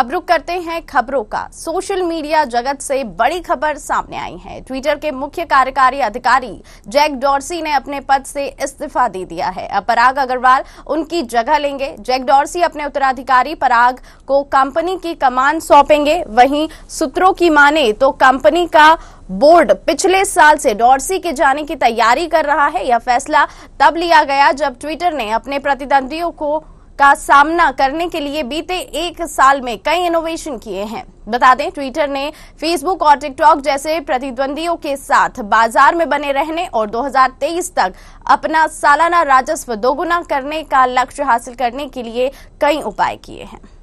अब रुक करते हैं खबरों का सोशल मीडिया जगत से बड़ी खबर सामने आई है ट्विटर के मुख्य कार्यकारी अधिकारी जैक डॉर्सी ने अपने पद से इस्तीफा दे दिया है अब पराग अग्रवाल उनकी जगह लेंगे जैक डॉर्सी अपने उत्तराधिकारी पराग को कंपनी की कमान सौंपेंगे वहीं सूत्रों की माने तो कंपनी का बोर्ड पिछले साल से डॉर्सी के जाने की तैयारी कर रहा है यह फैसला तब लिया गया जब ट्विटर ने अपने प्रतिद्वंदियों को का सामना करने के लिए बीते एक साल में कई इनोवेशन किए हैं बता दें ट्विटर ने फेसबुक और टिकटॉक जैसे प्रतिद्वंदियों के साथ बाजार में बने रहने और 2023 तक अपना सालाना राजस्व दोगुना करने का लक्ष्य हासिल करने के लिए कई उपाय किए हैं